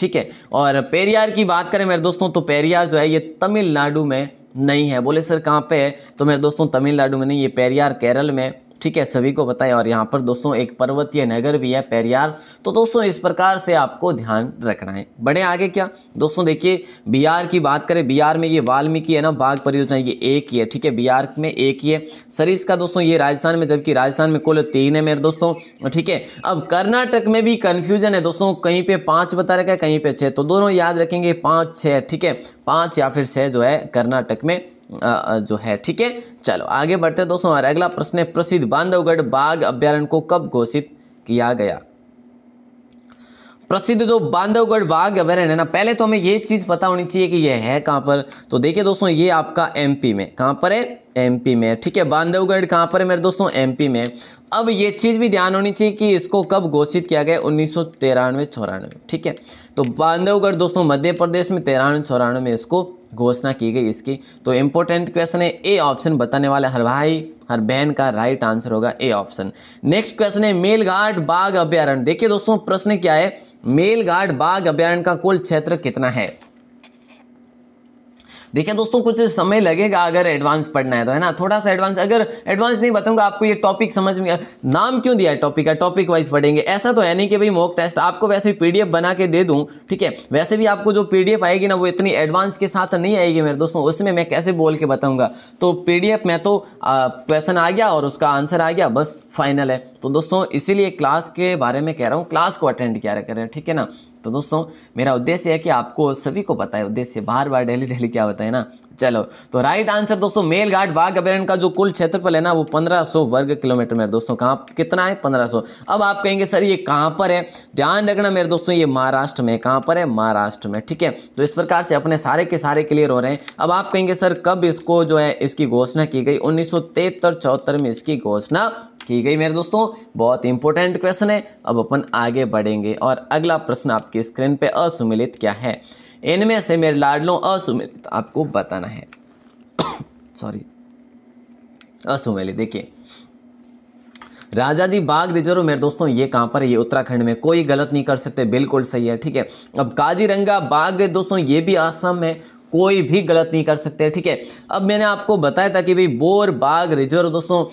ठीक है और पेरियार की बात करें मेरे दोस्तों तो पेरियार जो है ये तमिलनाडु में नहीं है बोले सर कहाँ पे है तो मेरे दोस्तों तमिलनाडु में नहीं ये पेरियार केरल में ठीक है सभी को बताएं और यहाँ पर दोस्तों एक पर्वतीय नगर भी है पेरियार तो दोस्तों इस प्रकार से आपको ध्यान रखना है बढ़े आगे क्या दोस्तों देखिए बिहार की बात करें बिहार में ये वाल्मीकि है ना बाघ परियोजना ये एक ही है ठीक है बिहार में एक ही है सरीस का दोस्तों ये राजस्थान में जबकि राजस्थान में कुल तीन है मेरे दोस्तों ठीक है अब कर्नाटक में भी कन्फ्यूजन है दोस्तों कहीं पर पाँच बता रखा है कहीं पर छः तो दोनों याद रखेंगे पाँच छः ठीक है पाँच या फिर छः जो है कर्नाटक में जो है ठीक है चलो आगे बढ़ते हैं दोस्तों हमारा अगला प्रश्न है प्रसिद्ध बांधवगढ़ बाघ अभ्यारण्य को कब घोषित किया गया प्रसिद्ध जो बांधवगढ़ बाघ अभ्यारण्य है ना पहले तो हमें ये चीज़ पता होनी चाहिए कि यह है कहां पर तो देखिए दोस्तों ये आपका एमपी में कहां पर है एमपी में ठीक है बांधवगढ़ कहां पर है मेरे दोस्तों एमपी में अब ये चीज़ भी ध्यान होनी चाहिए कि इसको कब घोषित किया गया उन्नीस सौ ठीक है तो बांधवगढ़ दोस्तों मध्य प्रदेश में तिरानवे चौरानवे में इसको घोषणा की गई इसकी तो इम्पोर्टेंट क्वेश्चन है ए ऑप्शन बताने वाले हर भाई हर बहन का राइट आंसर होगा ए ऑप्शन नेक्स्ट क्वेश्चन है मेलघाट बाघ अभ्यारण्य देखिए दोस्तों प्रश्न क्या है मेलघाट बाघ अभ्यारण्य का कुल क्षेत्र कितना है देखिए दोस्तों कुछ समय लगेगा अगर एडवांस पढ़ना है तो है ना थोड़ा सा एडवांस अगर एडवांस नहीं बताऊंगा आपको ये टॉपिक समझ में नाम क्यों दिया है टॉपिक का टॉपिक वाइज पढ़ेंगे ऐसा तो है नहीं कि भाई मॉक टेस्ट आपको वैसे पीडीएफ बना के दे दूँ ठीक है वैसे भी आपको जो पी आएगी ना वो इतनी एडवांस के साथ नहीं आएगी मेरे दोस्तों उसमें मैं कैसे बोल के बताऊँगा तो पी में तो क्वेश्चन आ गया और उसका आंसर आ गया बस फाइनल है तो दोस्तों इसीलिए क्लास के बारे में कह रहा हूँ क्लास को अटेंड क्या करें ठीक है ना तो दोस्तों मेरा उद्देश्य है कि आपको सभी को पता है उद्देश्य बार बार डेली डेली क्या बताए ना चलो तो राइट आंसर दोस्तों मेलघाट बाघ अभ्यारण का जो कुल क्षेत्रफल है ना वो 1500 वर्ग किलोमीटर में दोस्तों कहाँ कितना है 1500 अब आप कहेंगे सर ये कहाँ पर है ध्यान रखना मेरे दोस्तों ये महाराष्ट्र में कहाँ पर है महाराष्ट्र में ठीक है तो इस प्रकार से अपने सारे के सारे क्लियर हो रहे हैं अब आप कहेंगे सर कब इसको जो है इसकी घोषणा की गई उन्नीस सौ में इसकी घोषणा ठीक है मेरे दोस्तों बहुत इंपॉर्टेंट क्वेश्चन है अब अपन आगे बढ़ेंगे और अगला प्रश्न आपकी स्क्रीन पे असुमिलित क्या है इनमें से मेरे लाडलो असुमिलित आपको बताना है सॉरी <coughs> असुमिलित देखिए राजा जी बाघ रिजर्व मेरे दोस्तों ये कहाँ पर है ये उत्तराखंड में कोई गलत नहीं कर सकते बिल्कुल सही है ठीक है अब काजीरंगा बाघ दोस्तों ये भी आसम है कोई भी गलत नहीं कर सकते ठीक है अब मैंने आपको बताया था कि भाई बोर बाग रिजर्व दोस्तों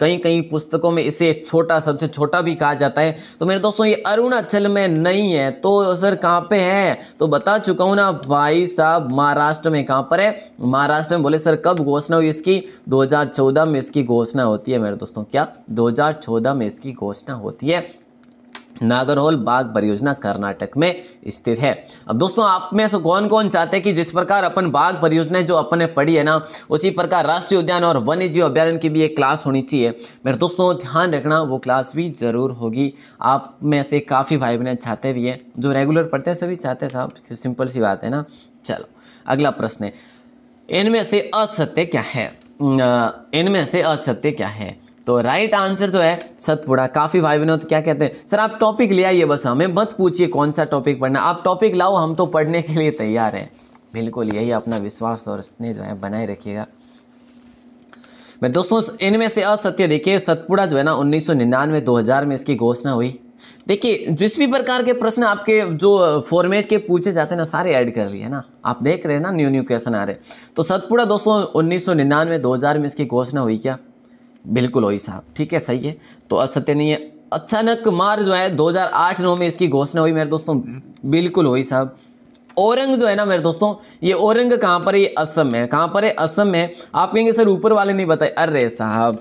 कई कई पुस्तकों में इसे छोटा सबसे छोटा भी कहा जाता है तो मेरे दोस्तों ये अरुणाचल में नहीं है तो सर कहाँ पे है तो बता चुका हूँ ना भाई साहब महाराष्ट्र में कहाँ पर है महाराष्ट्र में बोले सर कब घोषणा हुई इसकी दो में इसकी घोषणा होती है मेरे दोस्तों क्या दो में इसकी घोषणा होती है नागरहोल बाग परियोजना कर्नाटक में स्थित है अब दोस्तों आप में से कौन कौन चाहते हैं कि जिस प्रकार अपन बाघ परियोजना जो अपन ने पढ़ी है ना उसी प्रकार राष्ट्रीय उद्यान और वन्य जीव अभ्यारण्य की भी एक क्लास होनी चाहिए मेरे दोस्तों ध्यान रखना वो क्लास भी जरूर होगी आप में से काफ़ी भाई बहन चाहते भी हैं जो रेगुलर पढ़ते हैं सभी चाहते हैं साहब सिंपल सी बात है ना चलो अगला प्रश्न है इनमें से असत्य क्या है इनमें से असत्य क्या है तो राइट आंसर जो है सतपुड़ा काफ़ी भाई बहनों तो क्या कहते हैं सर आप टॉपिक ले आइए बस हमें मत पूछिए कौन सा टॉपिक पढ़ना आप टॉपिक लाओ हम तो पढ़ने के लिए तैयार हैं बिल्कुल यही अपना विश्वास और स्नेह जो है बनाए रखिएगा मैं दोस्तों इनमें से असत्य देखिए सतपुड़ा जो है ना उन्नीस सौ निन्यानवे दो हज़ार में इसकी घोषणा हुई देखिए जिस भी प्रकार के प्रश्न आपके जो फॉर्मेट के पूछे जाते हैं ना सारे ऐड कर लिए ना आप देख रहे हैं ना न्यू न्यू क्वेश्चन आ रहे तो सतपुड़ा दोस्तों उन्नीस सौ निन्यानवे दो हज़ार में इसकी घोषणा हुई क्या बिल्कुल वही साहब ठीक है सही है तो असत्य नहीं है अचानक मार जो है 2008-9 में इसकी घोषणा हुई मेरे दोस्तों बिल्कुल वही साहब औरंग जो है ना मेरे दोस्तों ये औरंग कहाँ पर है ये असम है कहाँ पर है असम में आप कहेंगे सर ऊपर वाले नहीं बताए अरे साहब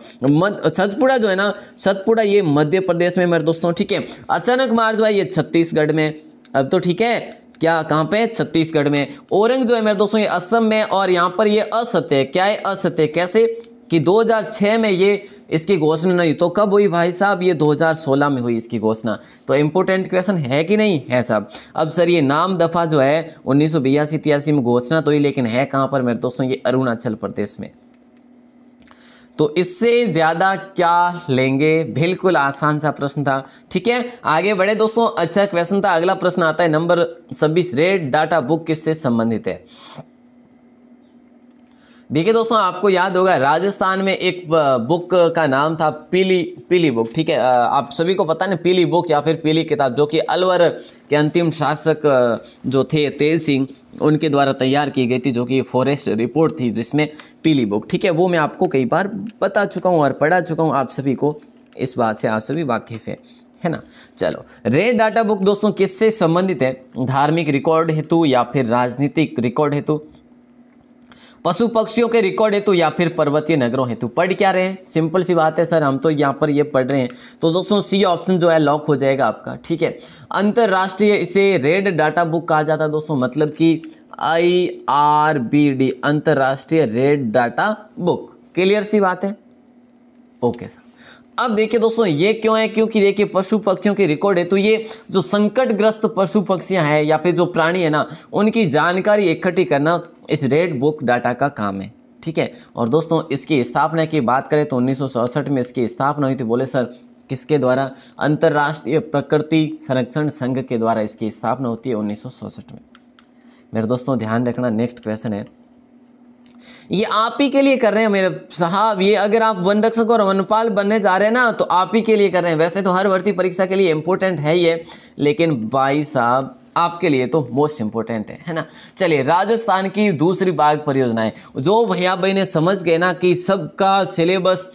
सतपुड़ा जो है ना सतपुड़ा ये मध्य प्रदेश में मेरे दोस्तों ठीक है अचानक मार जो है ये छत्तीसगढ़ में अब तो ठीक है क्या कहाँ पे छत्तीसगढ़ में औरंग जो है मेरे दोस्तों ये असम में और यहाँ पर ये असत्य क्या है असत्य कैसे कि 2006 में ये इसकी घोषणा नहीं तो कब हुई भाई साहब ये 2016 में हुई इसकी घोषणा तो इम्पोर्टेंट क्वेश्चन है कि नहीं है साहब अब सर ये नाम दफ़ा जो है उन्नीस सौ में घोषणा तो ही लेकिन है कहाँ पर मेरे दोस्तों ये अरुणाचल प्रदेश में तो इससे ज़्यादा क्या लेंगे बिल्कुल आसान सा प्रश्न था ठीक है आगे बढ़े दोस्तों अच्छा क्वेश्चन था अगला प्रश्न आता है नंबर छब्बीस रेड डाटा बुक किससे संबंधित है देखिए दोस्तों आपको याद होगा राजस्थान में एक बुक का नाम था पीली पीली बुक ठीक है आप सभी को पता ना पीली बुक या फिर पीली किताब जो कि अलवर के अंतिम शासक जो थे तेज सिंह उनके द्वारा तैयार की गई थी जो कि फॉरेस्ट रिपोर्ट थी जिसमें पीली बुक ठीक है वो मैं आपको कई बार बता चुका हूँ और पढ़ा चुका हूँ आप सभी को इस बात से आप सभी वाकिफ़ है है ना चलो रे डाटा बुक दोस्तों किससे संबंधित है धार्मिक रिकॉर्ड हेतु या फिर राजनीतिक रिकॉर्ड हेतु पशु पक्षियों के रिकॉर्ड हेतु या फिर पर्वतीय नगरों हेतु पढ़ क्या रहे हैं सिंपल सी बात है सर हम तो यहाँ पर ये पढ़ रहे हैं तो दोस्तों सी ऑप्शन जो है लॉक हो जाएगा आपका ठीक है अंतर्राष्ट्रीय इसे रेड डाटा बुक कहा जाता है दोस्तों मतलब कि आई आर बी डी अंतर्राष्ट्रीय रेड डाटा बुक क्लियर सी बात है ओके सर अब देखिए दोस्तों ये क्यों है क्योंकि देखिए पशु पक्षियों के रिकॉर्ड है तो ये जो संकटग्रस्त पशु पक्षियां हैं या फिर जो प्राणी है ना उनकी जानकारी इकट्ठी करना इस रेड बुक डाटा का काम है ठीक है और दोस्तों इसकी स्थापना की बात करें तो उन्नीस में इसकी स्थापना हुई थी बोले सर किसके द्वारा अंतर्राष्ट्रीय प्रकृति संरक्षण संघ के द्वारा इसकी स्थापना होती है उन्नीस में मेरे दोस्तों ध्यान रखना नेक्स्ट क्वेश्चन है ये आप ही के लिए कर रहे हैं मेरे साहब ये अगर आप वन रक्षक और वनपाल बनने जा रहे हैं ना तो आप ही के लिए कर रहे हैं वैसे तो हर भर्ती परीक्षा के लिए इंपॉर्टेंट है ये लेकिन भाई साहब आपके लिए तो मोस्ट इंपॉर्टेंट है है ना चलिए राजस्थान की दूसरी बाघ परियोजनाएं जो भैया भाई ने समझ गए ना कि सबका सिलेबस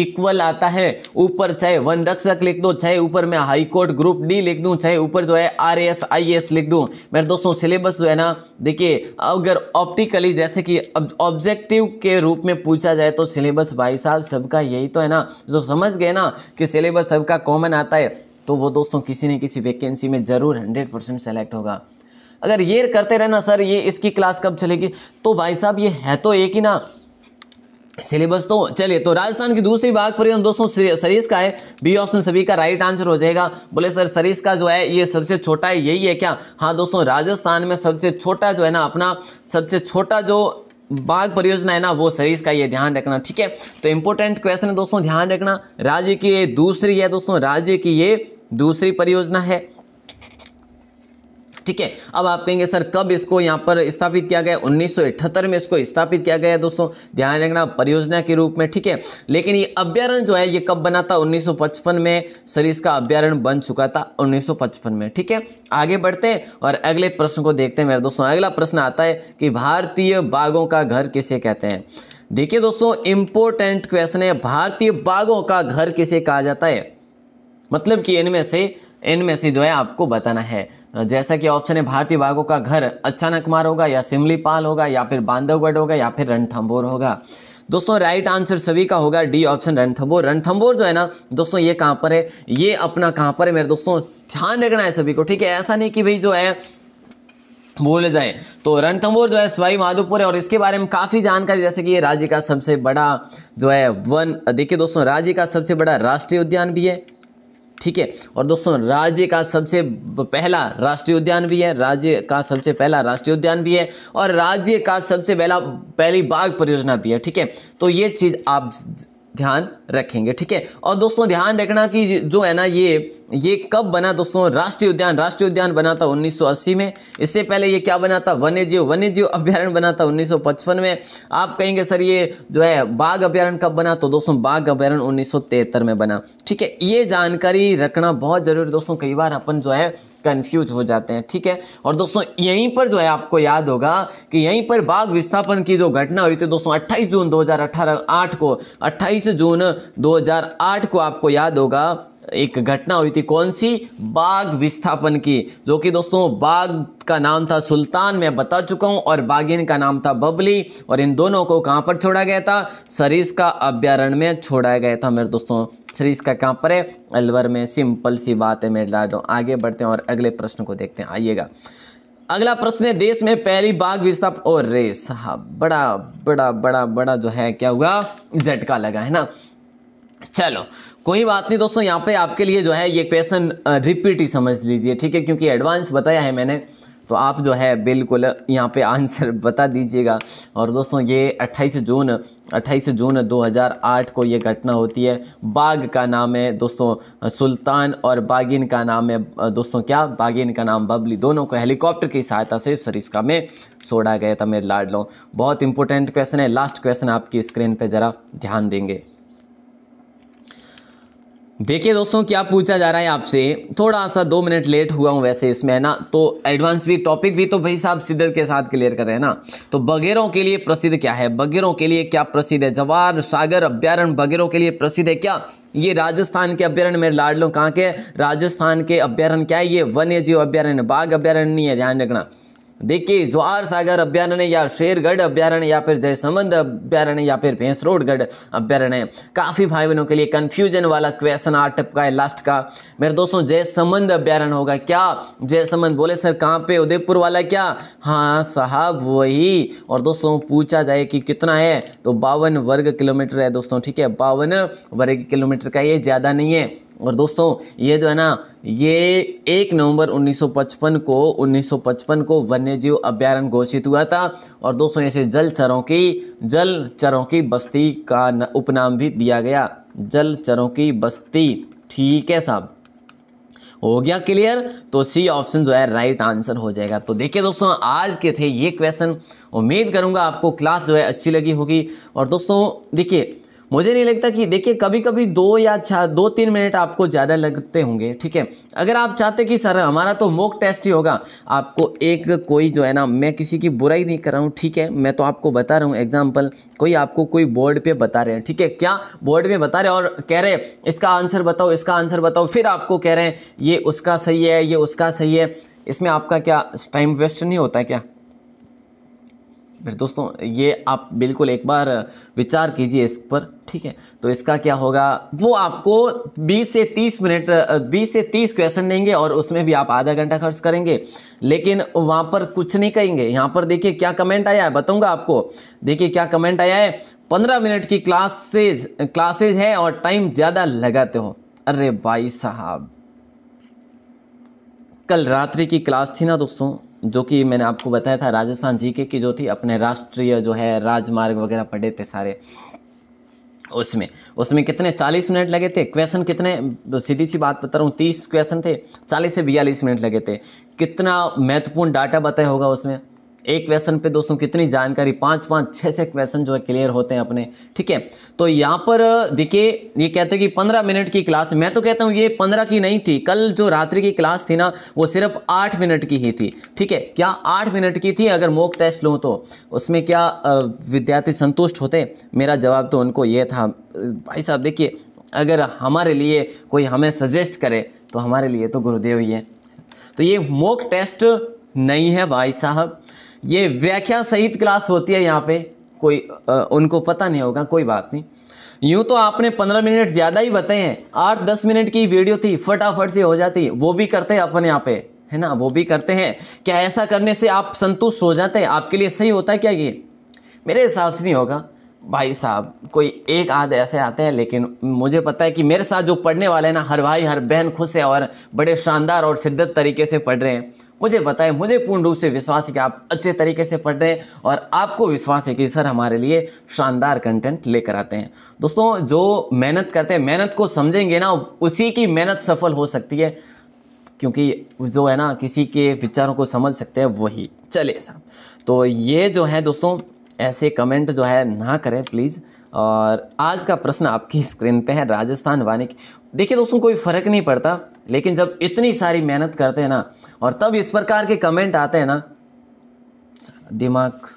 इक्वल आता है ऊपर चाहे वन रक्षक लिख दो चाहे ऊपर मैं हाई कोर्ट ग्रुप डी लिख दूं चाहे ऊपर जो है आर एस आई एस लिख दूं मेरे दोस्तों सिलेबस जो है ना देखिए अगर ऑप्टिकली जैसे कि ऑब्जेक्टिव के रूप में पूछा जाए तो सिलेबस भाई साहब सबका यही तो है ना जो समझ गए ना कि सिलेबस सबका कॉमन आता है तो वो दोस्तों किसी न किसी वैकेंसी में ज़रूर हंड्रेड परसेंट सेलेक्ट होगा अगर ये करते रहना सर ये इसकी क्लास कब चलेगी तो भाई साहब ये है तो एक ही ना सिलेबस तो चलिए तो राजस्थान की दूसरी बाघ परियोजना दोस्तों सरीस का है बी ऑप्शन सभी का राइट आंसर हो जाएगा बोले सर सरीस का जो है ये सबसे छोटा है यही है क्या हाँ दोस्तों राजस्थान में सबसे छोटा जो है ना अपना सबसे छोटा जो बाघ परियोजना है ना वो सरीस का ये ध्यान रखना ठीक है तो इंपॉर्टेंट क्वेश्चन है दोस्तों ध्यान रखना राज्य की ये दूसरी है दोस्तों राज्य की ये दूसरी परियोजना है ठीक है अब आप कहेंगे सर कब इसको यहाँ पर स्थापित किया गया उन्नीस में इसको स्थापित किया गया दोस्तों ध्यान रखना परियोजना के रूप में ठीक है लेकिन ये अभ्यारण जो है ये कब बना था उन्नीस में सर इसका अभ्यारण बन चुका था उन्नीस में ठीक है आगे बढ़ते हैं और अगले प्रश्न को देखते हैं मेरे दोस्तों अगला प्रश्न आता है कि भारतीय बाघों का घर किसे कहते हैं देखिए दोस्तों इंपोर्टेंट क्वेश्चन है भारतीय बाघों का घर किसे कहा जाता है मतलब कि इनमें से इनमें से जो है आपको बताना है जैसा कि ऑप्शन है भारतीय बाघों का घर अचानक मार होगा या सिमलीपाल होगा या फिर बांधवगढ़ होगा या फिर रणथम्बोर होगा दोस्तों राइट आंसर सभी का होगा डी ऑप्शन रणथम्बोर रणथम्बोर जो है ना दोस्तों ये कहाँ पर है ये अपना कहाँ पर है मेरे दोस्तों ध्यान रखना है सभी को ठीक है ऐसा नहीं कि भाई जो है बोले जाए तो रणथम्बोर जो है सवाई माधोपुर है और इसके बारे में काफ़ी जानकारी जैसे कि ये राज्य का सबसे बड़ा जो है वन देखिए दोस्तों राज्य का सबसे बड़ा राष्ट्रीय उद्यान भी है ठीक है और दोस्तों राज्य का सबसे पहला राष्ट्रीय उद्यान भी है राज्य का सबसे पहला राष्ट्रीय उद्यान भी है और राज्य का सबसे पहला पहली बाघ परियोजना भी है ठीक है तो ये चीज़ आप ध्यान रखेंगे ठीक है और दोस्तों ध्यान रखना कि जो है ना ये ये कब बना दोस्तों राष्ट्रीय उद्यान राष्ट्रीय उद्यान बना था 1980 में इससे पहले ये क्या बना था वन्यजीव वन्यजीव अभ्यारण बना था 1955 में आप कहेंगे सर ये जो है बाघ अभ्यारण कब बना तो दोस्तों बाघ अभ्यारण उन्नीस में बना ठीक है ये जानकारी रखना बहुत ज़रूरी दोस्तों कई बार अपन जो है कन्फ्यूज हो जाते हैं ठीक है और दोस्तों यहीं पर जो है आपको याद होगा कि यहीं पर बाघ विस्थापन की जो घटना हुई थी दोस्तों 28 जून 2018 हज़ार को 28 जून 2008 को आपको याद होगा एक घटना हुई थी कौन सी बाघ विस्थापन की जो कि दोस्तों बाघ का नाम था सुल्तान मैं बता चुका हूँ और बागिन का नाम था बबली और इन दोनों को कहाँ पर छोड़ा गया था सरीस का अभ्यारण्य में छोड़ा गया था मेरे दोस्तों सरीस का कहाँ पर है अलवर में सिंपल सी बात है मेरे लाडो आगे बढ़ते हैं और अगले प्रश्न को देखते हैं आइएगा अगला प्रश्न है देश में पहली बाघ विस्थाप और रे साहब बड़ा बड़ा बड़ा बड़ा जो है क्या हुआ झटका लगा है ना चलो कोई बात नहीं दोस्तों यहाँ पे आपके लिए जो है ये क्वेश्चन रिपीट ही समझ लीजिए ठीक है क्योंकि एडवांस बताया है मैंने तो आप जो है बिल्कुल यहाँ पे आंसर <laughs> बता दीजिएगा और दोस्तों ये 28 जून 28 जून 2008 को ये घटना होती है बाग का नाम है दोस्तों सुल्तान और बागिन का नाम है दोस्तों क्या बागिन का नाम बबली दोनों को हेलीकॉप्टर की सहायता से सरिस्का में छोड़ा गया था मेरे लो बहुत इंपॉर्टेंट क्वेश्चन है लास्ट क्वेश्चन आपकी स्क्रीन पर ज़रा ध्यान देंगे देखिए दोस्तों क्या पूछा जा रहा है आपसे थोड़ा सा दो मिनट लेट हुआ हूँ वैसे इसमें है ना तो एडवांस भी टॉपिक भी तो भाई साहब सिद्धत के साथ क्लियर कर रहे हैं ना तो बगेरों के लिए प्रसिद्ध क्या है बगेरों के लिए क्या प्रसिद्ध है जवार सागर अभ्यारण बगेरों के लिए प्रसिद्ध है क्या ये राजस्थान के अभ्यारण्य मेरे लाडलो कहाँ के राजस्थान के अभ्यारण क्या है ये वन्य जीव अभ्यारण्य बाघ अभ्यारण्य नहीं है ध्यान रखना देखिए ज्वार सागर अभ्यारण्य या शेरगढ़ अभ्यारण्य या फिर जयसमंद अभ्यारण्य या फिर भैंस रोडगढ़ अभ्यारण्य काफ़ी भाई बहनों के लिए कन्फ्यूजन वाला क्वेश्चन आठ टपका है लास्ट का मेरे दोस्तों जयसमंद अभ्यारण्य होगा क्या जयसमंद बोले सर कहाँ पे उदयपुर वाला क्या हाँ साहब वही और दोस्तों पूछा जाए कि कितना है तो बावन वर्ग किलोमीटर है दोस्तों ठीक है बावन वर्ग किलोमीटर का ये ज़्यादा नहीं है और दोस्तों ये जो है ना ये एक नवंबर 1955 को 1955 को वन्य जीव अभ्यारण घोषित हुआ था और दोस्तों इसे जल चरों की जल चरों की बस्ती का उपनाम भी दिया गया जल चरों की बस्ती ठीक है साहब हो गया क्लियर तो सी ऑप्शन जो है राइट आंसर हो जाएगा तो देखिए दोस्तों आज के थे ये क्वेश्चन उम्मीद करूंगा आपको क्लास जो है अच्छी लगी होगी और दोस्तों देखिए मुझे नहीं लगता कि देखिए कभी कभी दो या चार दो तीन मिनट आपको ज़्यादा लगते होंगे ठीक है अगर आप चाहते कि सर हमारा तो मोक टेस्ट ही होगा आपको एक कोई जो है ना मैं किसी की बुराई नहीं कर रहा हूँ ठीक है मैं तो आपको बता रहा हूँ एग्जाम्पल कोई आपको कोई बोर्ड पर बता रहे हैं ठीक है क्या बोर्ड में बता रहे और कह रहे इसका आंसर बताओ इसका आंसर बताओ फिर आपको कह रहे हैं ये उसका सही है ये उसका सही है इसमें आपका क्या टाइम वेस्ट नहीं होता क्या फिर दोस्तों ये आप बिल्कुल एक बार विचार कीजिए इस पर ठीक है तो इसका क्या होगा वो आपको 20 से 30 मिनट 20 से 30 क्वेश्चन देंगे और उसमें भी आप आधा घंटा खर्च करेंगे लेकिन वहाँ पर कुछ नहीं कहेंगे यहाँ पर देखिए क्या कमेंट आया है बताऊँगा आपको देखिए क्या कमेंट आया है पंद्रह मिनट की क्लासेज क्लासेज है और टाइम ज़्यादा लगाते हो अरे भाई साहब कल रात्रि की क्लास थी ना दोस्तों जो कि मैंने आपको बताया था राजस्थान जीके की जो थी अपने राष्ट्रीय जो है राजमार्ग वगैरह पढ़े थे सारे उसमें उसमें कितने चालीस मिनट लगे थे क्वेश्चन कितने सीधी सी बात बता रहा हूँ तीस क्वेश्चन थे चालीस से बयालीस मिनट लगे थे कितना महत्वपूर्ण डाटा बताया होगा उसमें एक क्वेश्चन पे दोस्तों कितनी जानकारी पाँच पाँच छः से क्वेश्चन जो है क्लियर होते हैं अपने ठीक है तो यहाँ पर देखिए ये कहते हैं कि पंद्रह मिनट की क्लास मैं तो कहता हूँ ये पंद्रह की नहीं थी कल जो रात्रि की क्लास थी ना वो सिर्फ आठ मिनट की ही थी ठीक है क्या आठ मिनट की थी अगर मोक टेस्ट लूँ तो उसमें क्या विद्यार्थी संतुष्ट होते मेरा जवाब तो उनको ये था भाई साहब देखिए अगर हमारे लिए कोई हमें सजेस्ट करे तो हमारे लिए तो गुरुदेव ही है तो ये मोक टेस्ट नहीं है भाई साहब ये व्याख्या सहित क्लास होती है यहाँ पे कोई आ, उनको पता नहीं होगा कोई बात नहीं यूँ तो आपने पंद्रह मिनट ज़्यादा ही बताए हैं आठ दस मिनट की वीडियो थी फटाफट से हो जाती वो भी करते हैं अपने यहाँ पे है ना वो भी करते हैं क्या ऐसा करने से आप संतुष्ट हो जाते हैं आपके लिए सही होता है क्या ये मेरे हिसाब से नहीं होगा भाई साहब कोई एक आध ऐसे आते हैं लेकिन मुझे पता है कि मेरे साथ जो पढ़ने वाले हैं ना हर भाई हर बहन खुश है और बड़े शानदार और शिद्दत तरीके से पढ़ रहे हैं मुझे बताएं मुझे पूर्ण रूप से विश्वास है कि आप अच्छे तरीके से पढ़ रहे हैं और आपको विश्वास है कि सर हमारे लिए शानदार कंटेंट लेकर आते हैं दोस्तों जो मेहनत करते हैं मेहनत को समझेंगे ना उसी की मेहनत सफल हो सकती है क्योंकि जो है ना किसी के विचारों को समझ सकते हैं वही चले साहब तो ये जो है दोस्तों ऐसे कमेंट जो है ना करें प्लीज़ और आज का प्रश्न आपकी स्क्रीन पे है राजस्थान वानिक देखिए दोस्तों कोई फ़र्क नहीं पड़ता लेकिन जब इतनी सारी मेहनत करते हैं ना और तब इस प्रकार के कमेंट आते हैं ना दिमाग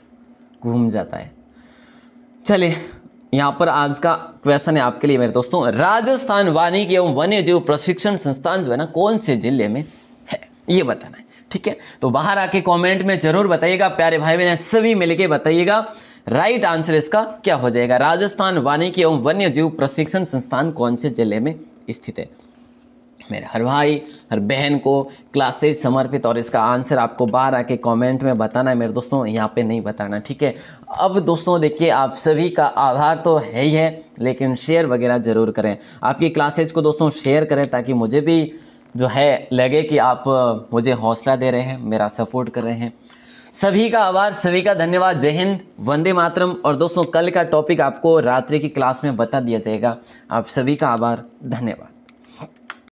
घूम जाता है चलिए यहाँ पर आज का क्वेश्चन है आपके लिए मेरे दोस्तों राजस्थान वानिक एवं वन्य जीव प्रशिक्षण संस्थान जो है ना कौन से जिले में है ये बताना है ठीक है तो बाहर आके कमेंट में जरूर बताइएगा प्यारे भाई बहन सभी मिलके बताइएगा राइट आंसर इसका क्या हो जाएगा राजस्थान वानिकी एवं वन्य जीव प्रशिक्षण संस्थान कौन से जिले में स्थित है मेरे हर भाई हर बहन को क्लासेज समर्पित और इसका आंसर आपको बाहर आके कमेंट में बताना है मेरे दोस्तों यहाँ पे नहीं बताना ठीक है अब दोस्तों देखिए आप सभी का आभार तो है ही है लेकिन शेयर वगैरह ज़रूर करें आपकी क्लासेज को दोस्तों शेयर करें ताकि मुझे भी जो है लगे कि आप मुझे हौसला दे रहे हैं मेरा सपोर्ट कर रहे हैं सभी का आभार सभी का धन्यवाद जय हिंद वंदे मातरम और दोस्तों कल का टॉपिक आपको रात्रि की क्लास में बता दिया जाएगा आप सभी का आभार धन्यवाद